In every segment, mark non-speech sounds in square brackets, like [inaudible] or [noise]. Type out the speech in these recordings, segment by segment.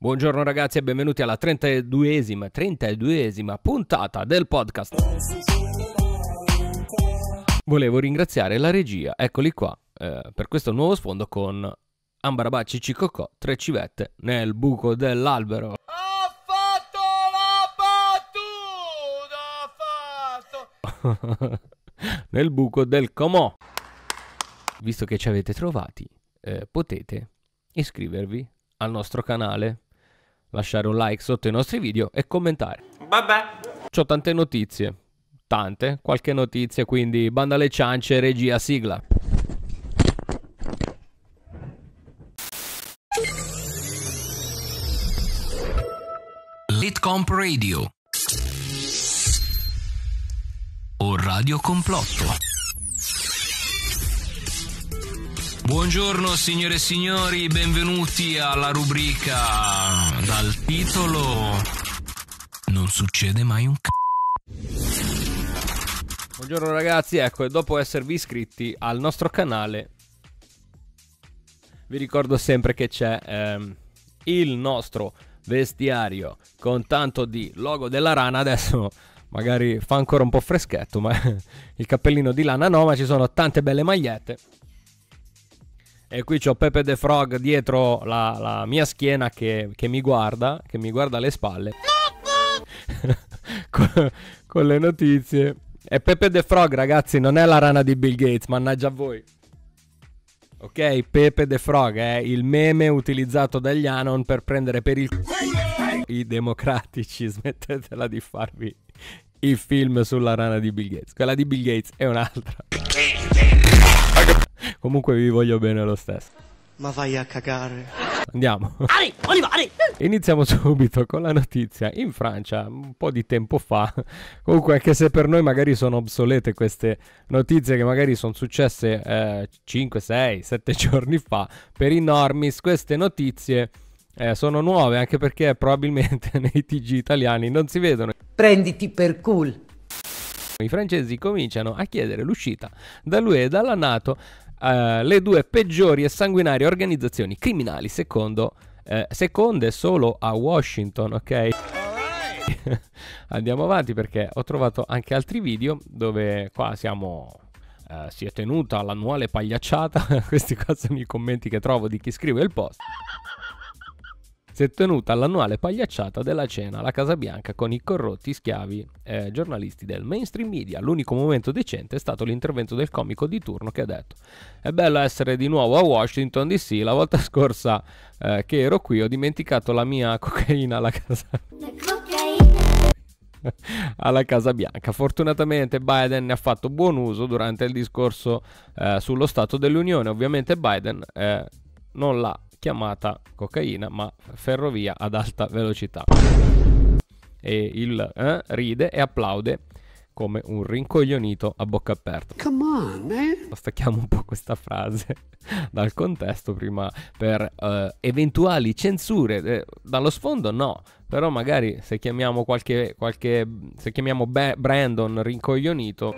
Buongiorno ragazzi e benvenuti alla 32esima, 32esima puntata del podcast. Volevo ringraziare la regia, eccoli qua, eh, per questo nuovo sfondo con Ambarabacci Cicocò, tre civette nel buco dell'albero. Ha fatto la battuta, ha fatto! [laughs] nel buco del comò. Visto che ci avete trovati, eh, potete iscrivervi al nostro canale lasciare un like sotto i nostri video e commentare. Vabbè. C'ho tante notizie, tante, qualche notizia, quindi banda alle ciance, regia, sigla. Litcomp Radio o Radio Complotto. Buongiorno signore e signori, benvenuti alla rubrica dal titolo non succede mai un c***o. Buongiorno ragazzi, ecco, e dopo esservi iscritti al nostro canale vi ricordo sempre che c'è ehm, il nostro vestiario con tanto di logo della rana adesso magari fa ancora un po' freschetto ma [laughs] il cappellino di lana no ma ci sono tante belle magliette e qui c'ho Pepe the Frog dietro la, la mia schiena che, che, mi guarda, che mi guarda alle spalle. [laughs] con, con le notizie. E Pepe the Frog, ragazzi, non è la rana di Bill Gates, mannaggia voi. Ok, Pepe the Frog è il meme utilizzato dagli Anon per prendere per il culo i democratici. [laughs] Smettetela di farvi i film sulla rana di Bill Gates. Quella di Bill Gates è un'altra. Comunque vi voglio bene lo stesso. Ma vai a cagare. Andiamo. Iniziamo subito con la notizia. In Francia, un po' di tempo fa, comunque anche se per noi magari sono obsolete queste notizie che magari sono successe eh, 5, 6, 7 giorni fa, per i normis queste notizie... Eh, sono nuove anche perché probabilmente [laughs] nei TG italiani non si vedono. Prenditi per cool. I francesi cominciano a chiedere l'uscita dall'UE e dalla NATO eh, le due peggiori e sanguinarie organizzazioni criminali secondo, eh, seconde solo a Washington, ok? [laughs] Andiamo avanti perché ho trovato anche altri video dove qua siamo Uh, si è tenuta l'annuale pagliacciata. [laughs] Questi qua sono i commenti che trovo di chi scrive il post si è tenuta l'annuale pagliacciata della cena alla Casa Bianca con i corrotti schiavi eh, giornalisti del mainstream media. L'unico momento decente è stato l'intervento del comico di turno che ha detto: È bello essere di nuovo a Washington DC. La volta [laughs] scorsa eh, che ero qui ho dimenticato la mia cocaina alla Casa Bianca [laughs] [laughs] alla Casa Bianca. Fortunatamente Biden ne ha fatto buon uso durante il discorso eh, sullo Stato dell'Unione. Ovviamente Biden eh, non l'ha chiamata cocaina ma ferrovia ad alta velocità. E il eh, ride e applaude come un rincoglionito a bocca aperta. Come on, man! Stacchiamo un po' questa frase [laughs] dal contesto prima per eh, eventuali censure. Eh, dallo sfondo no, però magari se chiamiamo qualche, qualche se chiamiamo Be- Brandon rincoglionito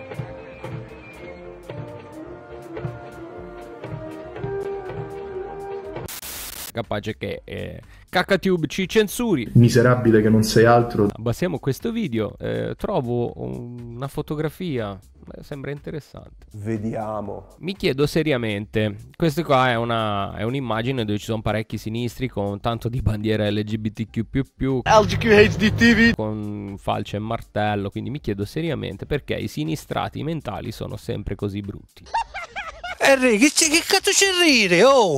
capace che eh, Cacatube ci censuri. Miserabile che non sei altro. Abbassiamo questo video, eh, trovo una fotografia, Beh, sembra interessante. Vediamo. Mi chiedo seriamente, questa qua è, una, è un'immagine dove ci sono parecchi sinistri con tanto di bandiera LGBTQ++, LGQHDTV, con falce e martello, quindi mi chiedo seriamente perché i sinistrati mentali sono sempre così brutti. Enrico, che, che cazzo c'è a ridere, oh!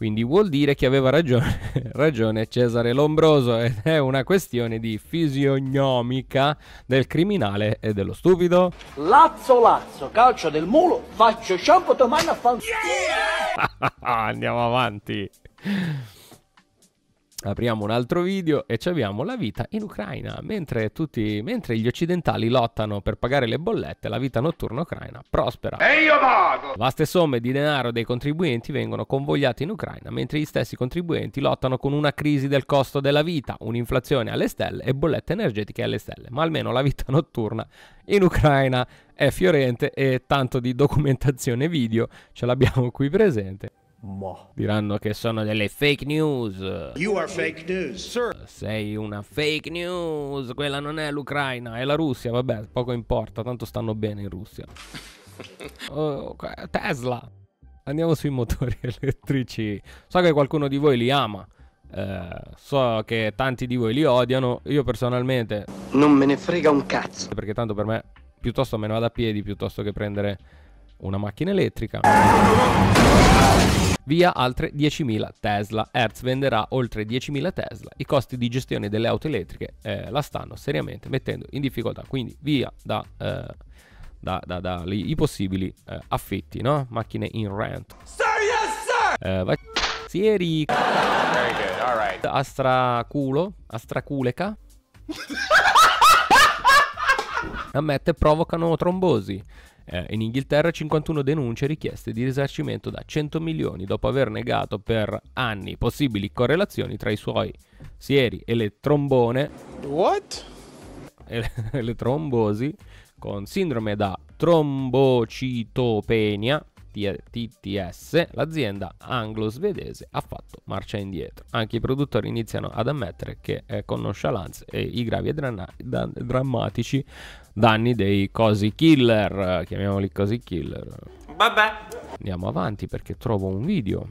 Quindi vuol dire che aveva ragione, [laughs] ragione Cesare Lombroso ed è una questione di fisionomica del criminale e dello stupido. Lazzo Lazzo, calcio del mulo, faccio shampoo domani a fan... Yeah! [laughs] Andiamo avanti. Apriamo un altro video e ci abbiamo la vita in Ucraina. Mentre, tutti, mentre gli occidentali lottano per pagare le bollette, la vita notturna ucraina prospera. E io vado! Vaste somme di denaro dei contribuenti vengono convogliate in Ucraina, mentre gli stessi contribuenti lottano con una crisi del costo della vita, un'inflazione alle stelle e bollette energetiche alle stelle. Ma almeno la vita [laughs] notturna in Ucraina è fiorente e tanto di documentazione video ce l'abbiamo qui presente. Mo. Diranno che sono delle fake news. You are fake news, sir. Sei una fake news. Quella non è l'Ucraina, è la Russia. Vabbè, poco importa, tanto stanno bene in Russia. [laughs] oh, Tesla. Andiamo sui motori [laughs] elettrici. So che qualcuno di voi li ama. Eh, so che tanti di voi li odiano. Io personalmente. Non me ne frega un cazzo. Perché tanto per me, piuttosto me ne vado a piedi piuttosto che prendere una macchina elettrica via altre 10.000 Tesla. Hertz venderà oltre 10.000 Tesla. I costi di gestione delle auto elettriche eh, la stanno seriamente mettendo in difficoltà, quindi via da... Eh, da, da, da li, i possibili eh, affitti, no? Macchine in rent. Sir, yes, sir! Eh, vai... Sieri. Very good, all right. Astraculo, astraculeca. [laughs] ammette provocano trombosi. Eh, in Inghilterra 51 denunce richieste di risarcimento da 100 milioni dopo aver negato per anni possibili correlazioni tra i suoi sieri e le trombone. What? E le, [laughs] trombosi con sindrome da trombocitopenia TTS, l'azienda anglo-svedese ha fatto marcia indietro. Anche i produttori iniziano ad ammettere che eh, con nonchalance e i gravi e dran- da- drammatici danni dei cosi killer, chiamiamoli cosi killer. Vabbè. Andiamo avanti perché trovo un video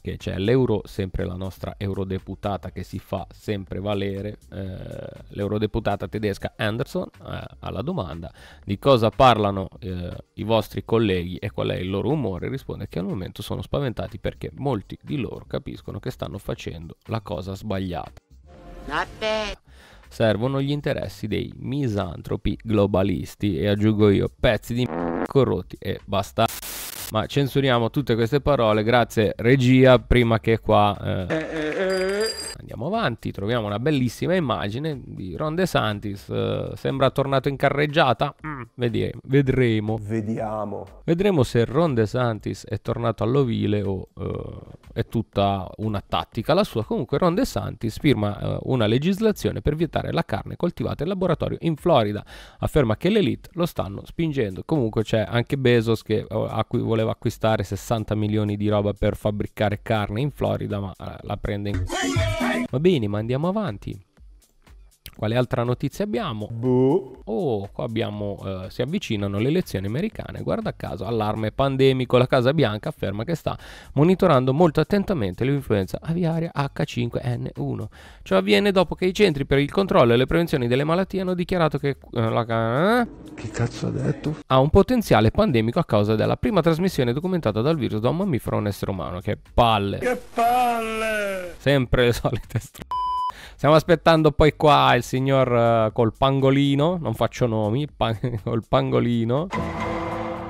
che c'è l'euro, sempre la nostra eurodeputata che si fa sempre valere, eh, l'eurodeputata tedesca Anderson, eh, alla domanda di cosa parlano eh, i vostri colleghi e qual è il loro umore, risponde che al momento sono spaventati perché molti di loro capiscono che stanno facendo la cosa sbagliata. Not bad servono gli interessi dei misantropi globalisti e aggiungo io pezzi di m- corrotti e basta. Ma censuriamo tutte queste parole, grazie regia, prima che qua... Eh... eh, eh, eh Andiamo avanti, troviamo una bellissima immagine di Ron DeSantis. Eh, sembra tornato in carreggiata. Mm, vedremo. Vediamo. Vedremo se Ron DeSantis è tornato all'ovile o eh, è tutta una tattica la sua. Comunque Ron DeSantis firma eh, una legislazione per vietare la carne coltivata in laboratorio in Florida. Afferma che l'elite lo stanno spingendo. Comunque c'è anche Bezos che eh, acqu- voleva acquistare 60 milioni di roba per fabbricare carne in Florida, ma eh, la prende in... Va bene, ma andiamo avanti. Quale altra notizia abbiamo? Boh. Oh, qua abbiamo, eh, si avvicinano le elezioni americane, guarda caso, allarme pandemico, la Casa Bianca afferma che sta monitorando molto attentamente l'influenza aviaria H5N1. Ciò avviene dopo che i centri per il controllo e le prevenzioni delle malattie hanno dichiarato che eh, la... Eh? Che cazzo ha detto? Ha un potenziale pandemico a causa della prima trasmissione documentata dal virus da un mammifero a un essere umano, che palle! Che palle! Sempre le solite str... Stiamo aspettando poi qua il signor uh, col pangolino, non faccio nomi, pan- col pangolino,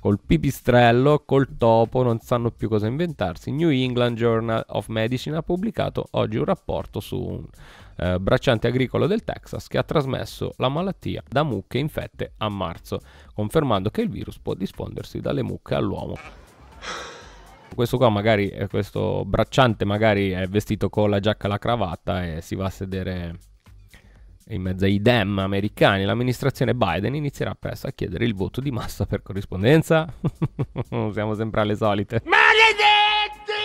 col pipistrello, col topo, non sanno più cosa inventarsi. New England Journal of Medicine ha pubblicato oggi un rapporto su un eh, bracciante agricolo del Texas che ha trasmesso la malattia da mucche infette a marzo, confermando che il virus può diffondersi dalle mucche all'uomo questo qua magari, questo bracciante magari è vestito con la giacca e la cravatta e si va a sedere in mezzo ai dem americani, l'amministrazione Biden inizierà presto a chiedere il voto di massa per corrispondenza. [laughs] Siamo sempre alle solite. Maledetti!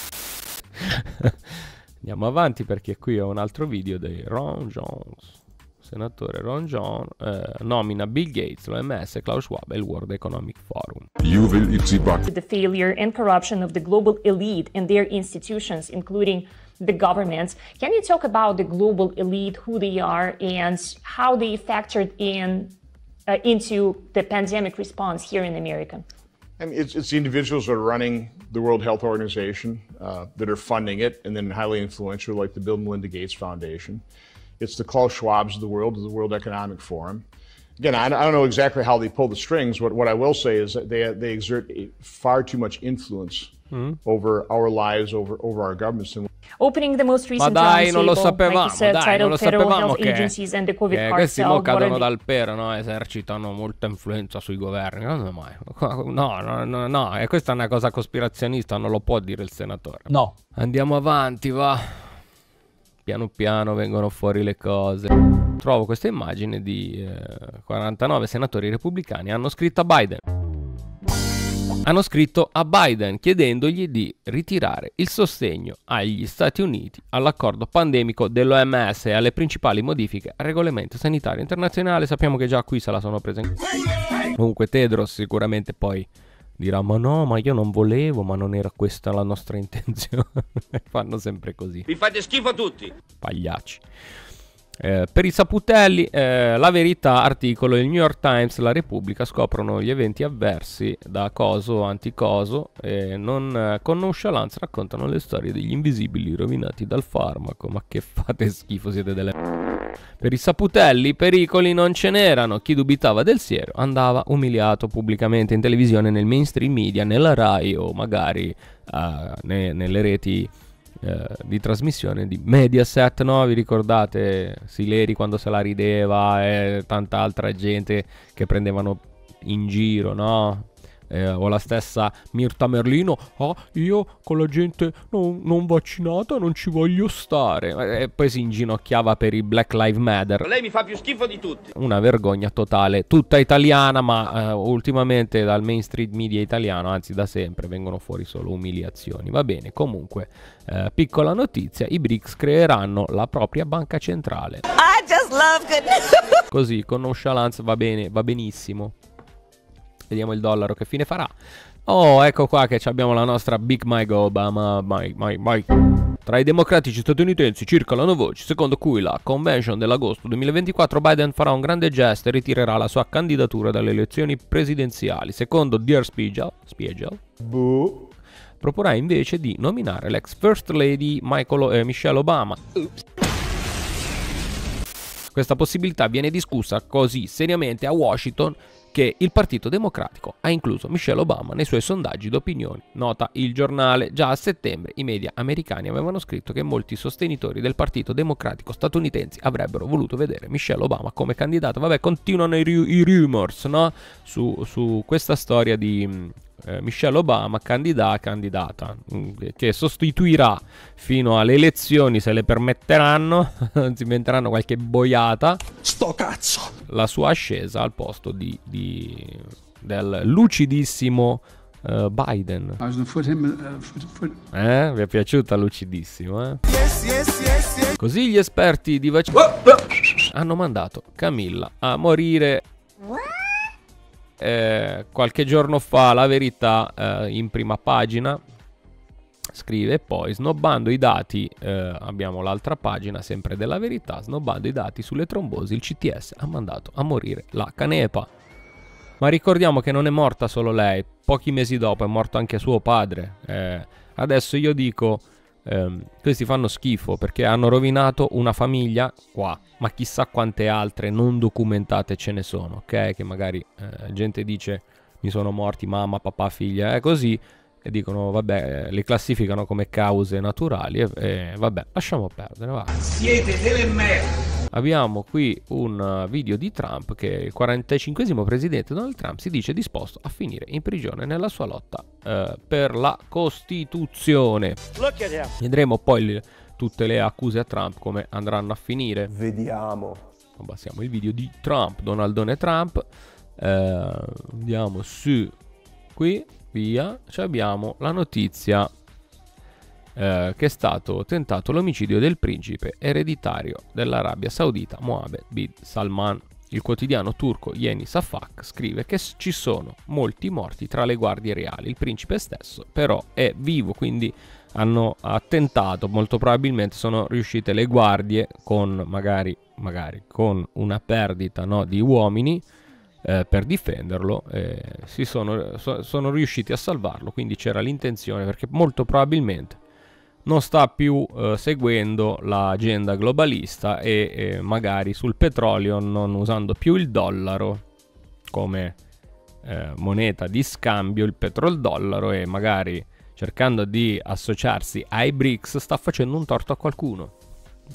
[laughs] Andiamo avanti perché qui ho un altro video dei Ron Jones. senatore Ron John eh, nomina Bill Gates, l'OMS, Klaus Schwab e il World Economic Forum. The failure and corruption of the global elite and their institutions, including the governments. Can you talk about the global elite, who they are, and how they factored in uh, into the pandemic response here in America? I mean, it's, it's the individuals that are running the World Health Organization uh, that are funding it, and then highly influential, like the Bill and Melinda Gates Foundation. It's the Klaus Schwabs of the world, of the World Economic Forum. Again, I, don't know exactly how they pull the strings. but what I will say is that they, they exert far too much influence mm-hmm. over our lives, over, over our governments. Opening the most recent Ma dai, non lo sapevamo, like said, dai, non lo sapevamo che, che eh, questi mo cadono dal pero, no? esercitano molta influenza sui governi. Non mai. No, no, no, no, e questa è una cosa cospirazionista, non lo può dire il senatore. No. Andiamo avanti, va. piano piano vengono fuori le cose. Trovo questa immagine di eh, 49 senatori repubblicani hanno scritto a Biden. Hanno scritto a Biden chiedendogli di ritirare il sostegno agli Stati Uniti all'accordo pandemico dell'OMS e alle principali modifiche al regolamento sanitario internazionale. Sappiamo che già qui se la sono presa Comunque Tedros sicuramente poi dirà ma no, ma io non volevo, ma non era questa la nostra [laughs] intenzione. [laughs] Fanno sempre così. Vi fate schifo tutti. Pagliacci. Eh, per i saputelli, eh, la verità, articolo, il New York Times, la Repubblica scoprono gli eventi avversi da coso, anticoso e non, eh, con nonchalance raccontano le storie degli invisibili rovinati dal farmaco. Ma che fate schifo, siete delle... Per i saputelli pericoli non ce n'erano, chi dubitava del siero andava umiliato pubblicamente in televisione, nel mainstream media, nella RAI o magari uh, ne, nelle reti eh, di trasmissione di Mediaset, no? Vi ricordate Sileri quando se la rideva e tanta altra gente che prendevano in giro, no? eh, o la stessa Mirta Merlino, oh, io con la gente non, non vaccinata non ci voglio stare, eh, e poi si inginocchiava per i Black Lives Matter. Lei mi fa più schifo di tutti. Una vergogna totale, tutta italiana, ma eh, ultimamente dal mainstream media italiano, anzi da sempre, vengono fuori solo umiliazioni. Va bene, comunque, eh, piccola notizia, i BRICS creeranno la propria banca centrale. Così, con nonchalance va bene, va benissimo. Vediamo il dollaro che fine farà. Oh, ecco qua che abbiamo la nostra Big Mike Obama. Mike, Mike, Mike. Tra i democratici statunitensi circolano voci secondo cui la convention dell'agosto 2024 Biden farà un grande gesto e ritirerà la sua candidatura dalle elezioni presidenziali. Secondo Dear Spiegel, Spiegel Boo. proporrà invece di nominare l'ex First Lady Michael, eh, Michelle Obama. Oops. Questa possibilità viene discussa così seriamente a Washington che il Partito Democratico ha incluso Michelle Obama nei suoi sondaggi d'opinione. Nota il giornale, già a settembre i media americani avevano scritto che molti sostenitori del Partito Democratico statunitensi avrebbero voluto vedere Michelle Obama come candidato. Vabbè, continuano i, i rumors no? su, su questa storia di eh, Michelle Obama candidata, candidata mm, che sostituirà fino alle elezioni se le permetteranno, [laughs] si inventeranno qualche boiata. Sto cazzo! La sua ascesa al posto di, di del lucidissimo uh, Biden. Him, uh, foot, foot. Eh, vi è piaciuta lucidissimo, eh? Yes, yes, yes, Così gli esperti di vaccino oh, oh. hanno mandato Camilla a morire. What? eh, qualche giorno fa la verità eh, in prima pagina scrive poi snobbando i dati eh, abbiamo l'altra pagina sempre della verità snobbando i dati sulle trombosi il CTS ha mandato a morire la canepa ma ricordiamo che non è morta solo lei pochi mesi dopo è morto anche suo padre eh, adesso io dico ehm, questi fanno schifo perché hanno rovinato una famiglia qua, ma chissà quante altre non documentate ce ne sono, ok? Che magari eh, gente dice mi sono morti mamma, papà, figlia, è così, e dicono vabbè, li classificano come cause naturali e, e vabbè, lasciamo perdere, va. Siete delle merda! abbiamo qui un uh, video di Trump che il 45 presidente Donald Trump si dice disposto a finire in prigione nella sua lotta eh, per la Costituzione. Vedremo poi le, tutte le accuse a Trump come andranno a finire. Vediamo. Abbassiamo il video di Trump, Donaldone Trump. Eh, andiamo su qui, via, Ci abbiamo la notizia eh, che è stato tentato l'omicidio del principe ereditario dell'Arabia Saudita Mohammed bin Salman. Il quotidiano turco Yeni Safak scrive che ci sono molti morti tra le guardie reali. Il principe stesso però è vivo, quindi hanno attentato, molto probabilmente sono riuscite le guardie con magari, magari con una perdita no, di uomini eh, per difenderlo, eh, sono, so, sono riusciti a salvarlo, quindi c'era l'intenzione perché molto probabilmente non sta più eh, seguendo l'agenda globalista e eh, magari sul petrolio non usando più il dollaro come eh, moneta di scambio, il petrol-dollaro e magari cercando di associarsi ai BRICS sta facendo un torto a qualcuno.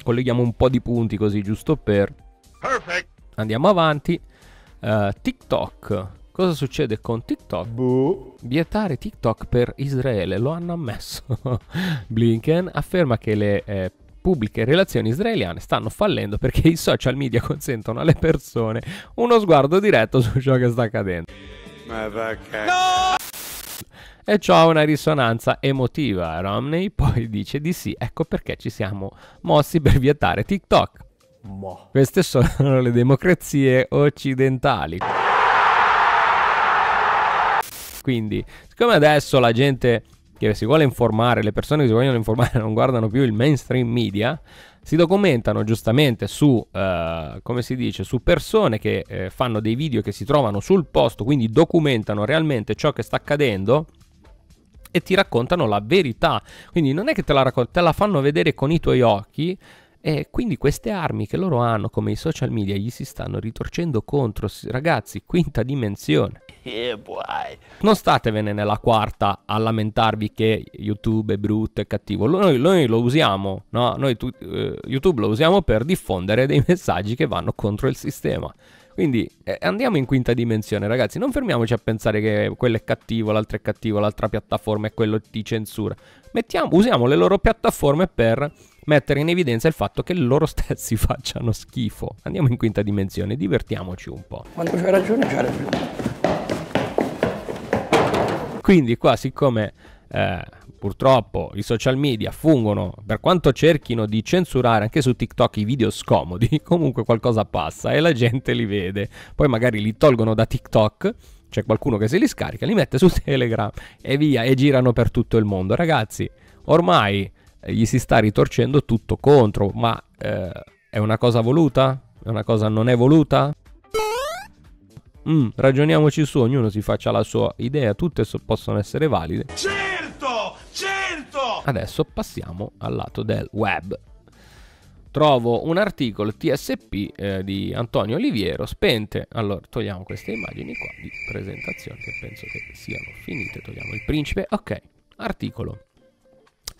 Colleghiamo un po' di punti così giusto per... Perfect. Andiamo avanti. Eh, TikTok Cosa succede con TikTok? Boh. Vietare TikTok per Israele, lo hanno ammesso. [laughs] Blinken afferma che le eh, pubbliche relazioni israeliane stanno fallendo perché i social media consentono alle persone uno sguardo diretto su ciò che sta accadendo. Ma perché? No! E ciò ha una risonanza emotiva. Romney poi dice di sì, ecco perché ci siamo mossi per vietare TikTok. Boh. Queste sono le democrazie occidentali. Quindi, siccome adesso la gente che si vuole informare, le persone che si vogliono informare [laughs] non guardano più il mainstream media, si documentano giustamente su, eh, come si dice, su persone che eh, fanno dei video che si trovano sul posto, quindi documentano realmente ciò che sta accadendo e ti raccontano la verità. Quindi non è che te la raccontano, te la fanno vedere con i tuoi occhi. E quindi queste armi che loro hanno come i social media gli si stanno ritorcendo contro, ragazzi, quinta dimensione. Yeah, non statevene nella quarta a lamentarvi che YouTube è brutto e cattivo. Noi, noi, lo usiamo, no? Noi tu, eh, YouTube lo usiamo per diffondere dei messaggi che vanno contro il sistema. Quindi eh, andiamo in quinta dimensione, ragazzi. Non fermiamoci a pensare che quello è cattivo, l'altro è cattivo, l'altra piattaforma è quello di censura. Mettiamo, usiamo le loro piattaforme per mettere in evidenza il fatto che loro [laughs] stessi facciano schifo. Andiamo in quinta dimensione, divertiamoci un po'. Quando c'era ragione c'era ragione. Quindi qua siccome eh, purtroppo i social media fungono, per quanto cerchino di censurare anche su TikTok i video scomodi, [laughs] comunque qualcosa passa e la gente li vede. Poi magari li tolgono da TikTok c'è qualcuno che se li scarica, li mette su [laughs] Telegram e via, e girano per tutto il mondo. Ragazzi, ormai eh, gli si sta ritorcendo tutto contro, ma eh, è una cosa voluta? È una cosa non è voluta? Mm, ragioniamoci su, ognuno si faccia la sua idea, tutte so- possono essere valide. Certo, certo! Adesso passiamo al lato del web. Trovo un articolo TSP eh, di Antonio Oliviero, spente. Allora, togliamo queste immagini qua di presentazione che penso che siano finite. Togliamo il principe. Ok, articolo.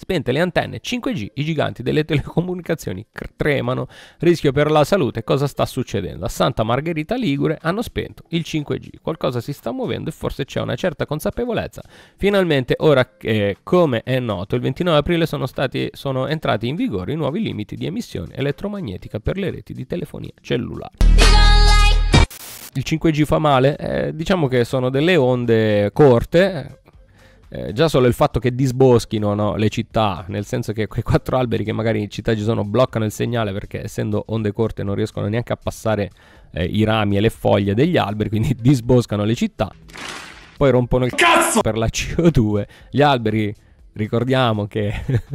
Spente le antenne 5G, i giganti delle telecomunicazioni tremano. Rischio per la salute, cosa sta succedendo? A Santa Margherita Ligure hanno spento il 5G. Qualcosa si sta muovendo e forse c'è una certa consapevolezza. Finalmente, ora che, come è noto, il 29 aprile sono, stati, sono entrati in vigore i nuovi limiti di emissione elettromagnetica per le reti di telefonia cellulare il 5G fa male? Eh, diciamo che sono delle onde corte, eh, già solo il fatto che disboschino no, le città, nel senso che quei quattro alberi che magari in città ci sono bloccano il segnale perché essendo onde corte non riescono neanche a passare eh, i rami e le foglie degli alberi, quindi [laughs] disboscano le città. Poi rompono il cazzo per la CO2. Gli alberi Ricordiamo che [laughs]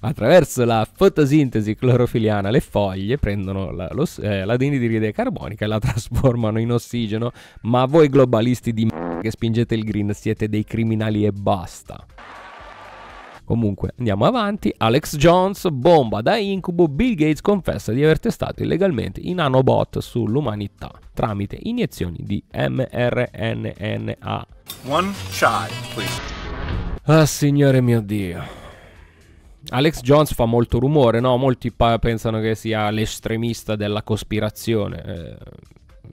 attraverso la fotosintesi clorofiliana le foglie prendono la, lo, eh, l'adenidiride carbonica e la trasformano in ossigeno, ma voi globalisti di m***a che spingete il green siete dei criminali e basta. Comunque andiamo avanti, Alex Jones bomba da incubo, Bill Gates confessa di aver testato illegalmente i nanobot sull'umanità tramite iniezioni di mRNA. One shot, please. Ah signore mio Dio. Alex Jones fa molto rumore, no? Molti pensano che sia l'estremista della cospirazione. Eh,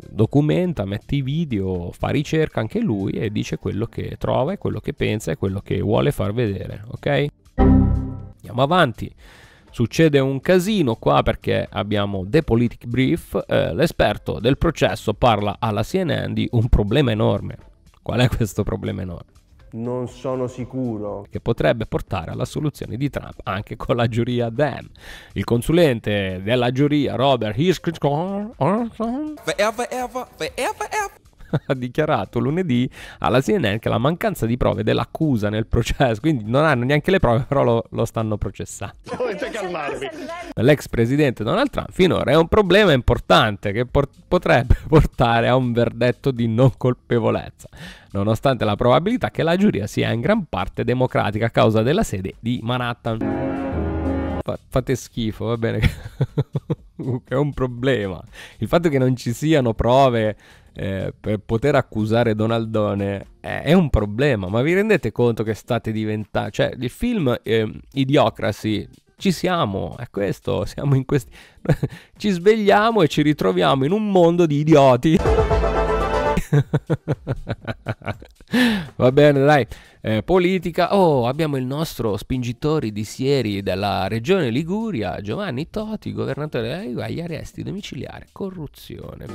documenta, mette i video, fa ricerca anche lui e dice quello che trova e quello che pensa e quello che vuole far vedere, ok? Andiamo avanti. Succede un casino qua perché abbiamo The Politic Brief, eh, l'esperto del processo parla alla CNN di un problema enorme. Qual è questo problema enorme? non sono sicuro. Che potrebbe portare alla soluzione di Trump anche con la giuria DEM. Il consulente della giuria Robert Hitchcock forever, ever, forever, ever ha [laughs] dichiarato lunedì alla CNN che la mancanza di prove dell'accusa nel processo, quindi non hanno neanche le prove, però lo, lo stanno processando. Dovete calmarvi. L'ex presidente Donald Trump finora è un problema importante che por- potrebbe [laughs] portare a un verdetto di non colpevolezza, nonostante la probabilità che la giuria sia in gran parte democratica a causa della sede di Manhattan fate schifo, va bene, [laughs] è un problema. Il fatto che non ci siano prove eh, per poter accusare Donaldone eh, è un problema, ma vi rendete conto che state diventando... Cioè, il film eh, Idiocracy, ci siamo, è questo, siamo in questi... [laughs] ci svegliamo e ci ritroviamo in un mondo di idioti. [laughs] Va bene, dai. Eh, politica. Oh, abbiamo il nostro spingitore di Sieri della regione Liguria, Giovanni Toti, governatore degli arresti domiciliari, corruzione.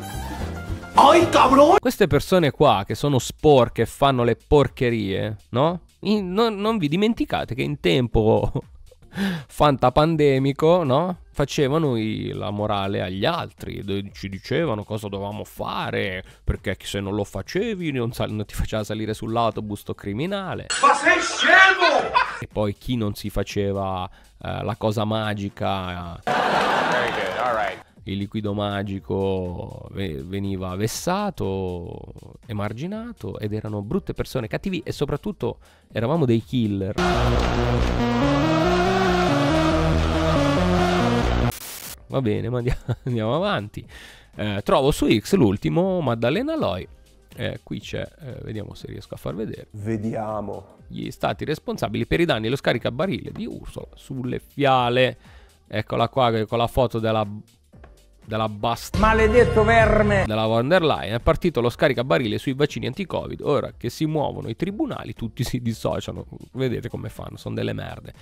Ai cabrone! Queste persone qua che sono sporche e fanno le porcherie, no? In, non, non vi dimenticate che in tempo [laughs] fantapandemico, no? Facevano i, la morale agli altri, ci dicevano cosa dovevamo fare, perché se non lo facevi non, sal, non ti faceva salire sull'autobus sto criminale. Ma sei scemo! E poi chi non si faceva eh, la cosa magica... Eh. Very good, all right il liquido magico veniva vessato, emarginato ed erano brutte persone, cattivi e soprattutto eravamo dei killer. Va bene, ma [laughs] andiamo avanti. Eh, trovo su X l'ultimo Maddalena Loi. Eh, qui c'è, eh, vediamo se riesco a far vedere. Vediamo. Gli stati responsabili per i danni e lo scaricabarile di Ursula sulle fiale. Eccola qua con la foto della della basta. Maledetto verme! Della von der Leyen è partito lo scaricabarile sui vaccini anti-Covid. Ora che si muovono i tribunali, tutti si dissociano. Vedete come fanno, sono delle merde.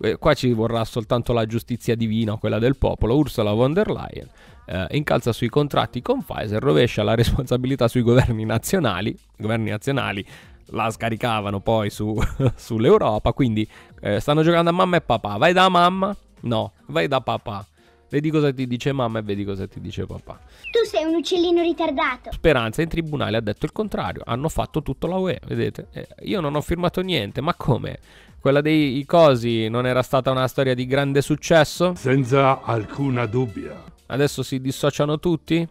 Eh, qua ci vorrà soltanto la giustizia divina quella del popolo. Ursula von der Leyen eh, incalza sui contratti con Pfizer, rovescia la responsabilità sui governi nazionali. I governi nazionali la scaricavano poi su, [laughs] sull'Europa, quindi eh, stanno giocando a mamma e papà. Vai da mamma, No, vai da papà. Vedi cosa ti dice mamma e vedi cosa ti dice papà. Tu sei un uccellino ritardato. Speranza in tribunale ha detto il contrario. Hanno fatto tutto la UE, vedete? Eh, io non ho firmato niente, ma come? Quella dei cosi non era stata una storia di grande successo? Senza alcuna dubbia. Adesso si dissociano tutti?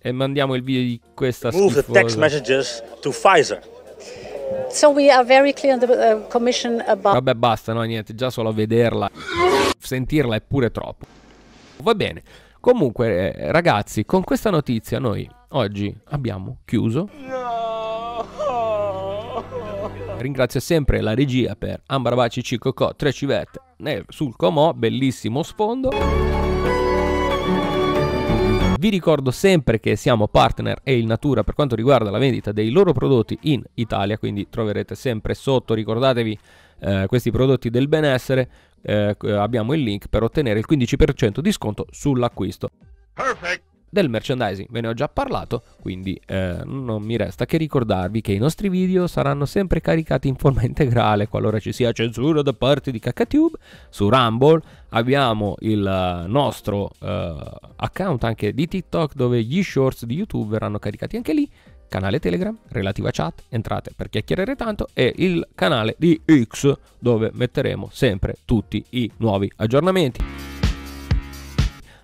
E mandiamo il video di questa Move the text messages to Pfizer. So we are very clear in the uh, commission about... Vabbè basta, no niente, già solo a vederla sentirla è pure troppo. Va bene. Comunque, eh, ragazzi, con questa notizia noi oggi abbiamo chiuso. Ringrazio sempre la regia per Ambarabaci Cicocò 3 civette nel, sul Comò, bellissimo sfondo. Vi ricordo sempre che siamo partner e il Natura per quanto riguarda la vendita dei loro prodotti in Italia, quindi troverete sempre sotto, ricordatevi eh, questi prodotti del benessere eh, eh, abbiamo il link per ottenere il 15% di sconto sull'acquisto. Perfect. Del merchandising ve ne ho già parlato, quindi eh, non mi resta che ricordarvi che i nostri video saranno sempre caricati in forma [laughs] integrale qualora ci sia censura da parte di Cacatube. Su Rumble abbiamo il eh, nostro eh, account anche di TikTok dove gli shorts di YouTube verranno caricati anche lì canale Telegram, relativa chat, entrate per chiacchierare tanto e il canale di X dove metteremo sempre tutti i nuovi aggiornamenti.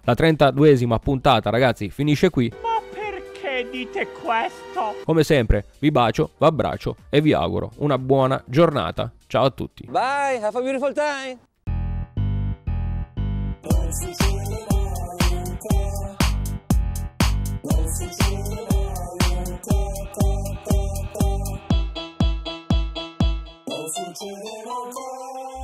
La 32esima puntata ragazzi finisce qui. Ma perché dite questo? Come sempre vi bacio, vi abbraccio e vi auguro una buona giornata. Ciao a tutti. Bye, have a beautiful time. Don't future they will go.